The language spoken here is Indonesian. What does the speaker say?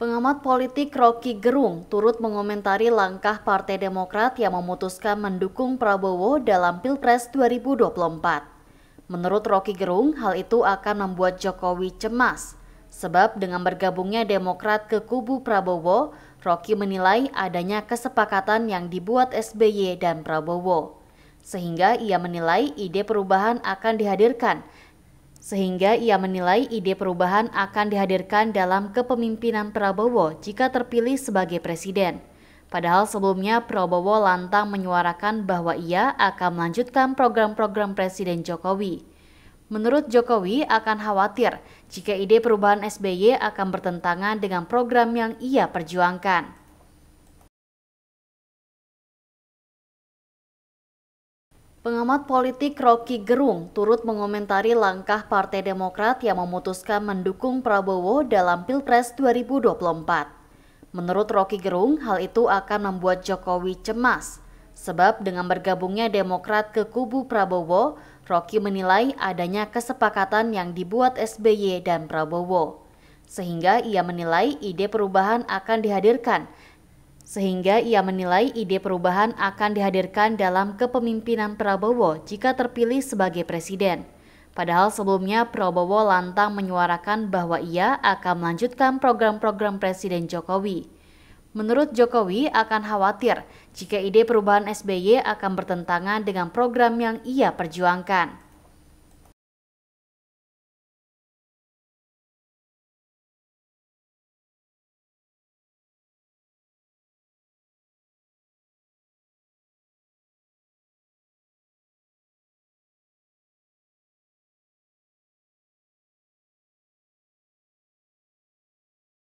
Pengamat politik Rocky Gerung turut mengomentari langkah Partai Demokrat yang memutuskan mendukung Prabowo dalam Pilpres 2024. Menurut Rocky Gerung, hal itu akan membuat Jokowi cemas. Sebab dengan bergabungnya Demokrat ke kubu Prabowo, Rocky menilai adanya kesepakatan yang dibuat SBY dan Prabowo. Sehingga ia menilai ide perubahan akan dihadirkan sehingga ia menilai ide perubahan akan dihadirkan dalam kepemimpinan Prabowo jika terpilih sebagai presiden. Padahal sebelumnya Prabowo lantang menyuarakan bahwa ia akan melanjutkan program-program Presiden Jokowi. Menurut Jokowi akan khawatir jika ide perubahan SBY akan bertentangan dengan program yang ia perjuangkan. Pengamat politik Rocky Gerung turut mengomentari langkah Partai Demokrat yang memutuskan mendukung Prabowo dalam Pilpres 2024. Menurut Rocky Gerung, hal itu akan membuat Jokowi cemas. Sebab dengan bergabungnya Demokrat ke kubu Prabowo, Rocky menilai adanya kesepakatan yang dibuat SBY dan Prabowo. Sehingga ia menilai ide perubahan akan dihadirkan sehingga ia menilai ide perubahan akan dihadirkan dalam kepemimpinan Prabowo jika terpilih sebagai presiden. Padahal sebelumnya Prabowo lantang menyuarakan bahwa ia akan melanjutkan program-program Presiden Jokowi. Menurut Jokowi akan khawatir jika ide perubahan SBY akan bertentangan dengan program yang ia perjuangkan.